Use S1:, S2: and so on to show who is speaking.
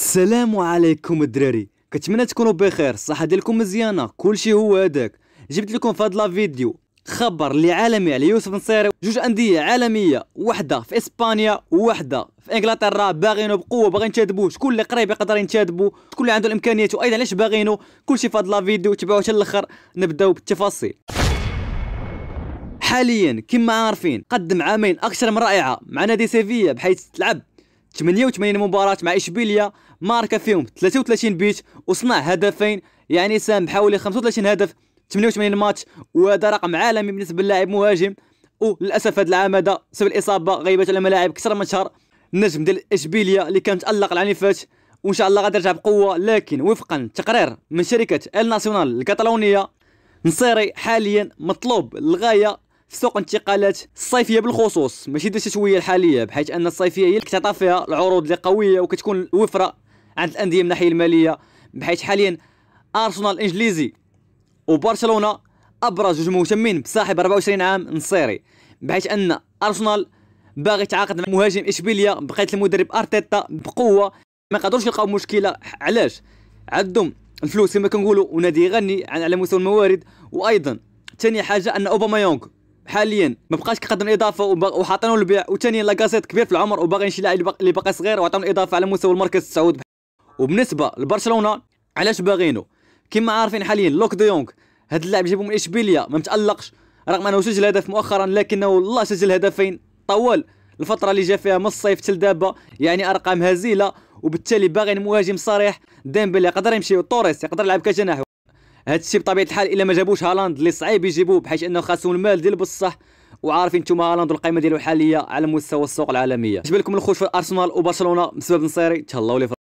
S1: السلام عليكم الدراري كنتمنى تكونوا بخير الصحه ديالكم مزيانه كلشي هو هذاك جبت لكم في هذا الفيديو خبر لعالمي عالمي على يوسف نصيري جوج انديه عالميه واحده في اسبانيا وواحده في انجلترا باغينو بقوه باغين ينتدبوه شكون اللي قريب يقدر ينتدبو شكون اللي عنده الامكانيات وايضا علاش باغينو كلشي في هذا الفيديو تبعوا حتى الاخر نبداو بالتفاصيل حاليا كما عارفين قدم عامين اكثر من رائعه مع نادي سيفيا بحيث تلعب 88 مباراة مع إشبيليا ماركا فيهم 33 بيت وصنع هدفين يعني ساهم بحوالي 35 هدف 88 ماتش وهذا رقم عالمي بالنسبة للاعب مهاجم وللأسف هذا العام هذا بسبب الإصابة غيبت على الملاعب أكثر من شهر النجم ديال إشبيليا اللي كان متألق العام اللي فات وإن شاء الله غادي يرجع بقوة لكن وفقا تقرير من شركة الناسيونال الكتالونية نصيري حاليا مطلوب للغاية في سوق انتقالات الصيفيه بالخصوص ماشي ديال الشتويه الحاليه بحيث ان الصيفيه هي اللي كتعطى فيها العروض اللي قويه وكتكون الوفره عند الانديه من الناحيه الماليه بحيث حاليا ارسنال الانجليزي وبرشلونه ابرز جوج مهتمين بصاحب 24 عام نصيري بحيث ان ارسنال باغي يتعاقد مع مهاجم اشبيليا بقيه المدرب ارتيتا بقوه ما قدروش يلقاو مشكله علاش عندهم الفلوس كما كنقولوا ونادي غني على مستوى الموارد وايضا ثاني حاجه ان يونغ حاليا ما بقاش كيقدم وحاطين وحاطينه البيع وثانيا لاكازيت كبير في العمر وباغي شي لاعب اللي باقي صغير وعطاهم اضافه على مستوى المركز السعودي وبالنسبه لبرشلونه علاش باغينو كما عارفين حاليا لوك دي يونغ هذا اللاعب جابوه من اشبيليا ما متالقش رغم انه سجل هدف مؤخرا لكنه والله سجل هدفين طوال الفتره اللي جا فيها من الصيف تل دابا يعني ارقام هزيله وبالتالي باغيين مهاجم صريح ديمبلي يقدر يمشي وطوريس يقدر يلعب كجناح هذا الشيء بطبيعه الحال الا ما جابوش هالاند اللي صعيب يجيبوه بحيث انه خاصهم المال ديال بصح وعارفين نتوما هالاند القيمه ديالو الحاليه على مستوى السوق العالميه بالنسبه لكم الخروج في ارسنال وبرشلونه بسبب نصيري تهلاو لي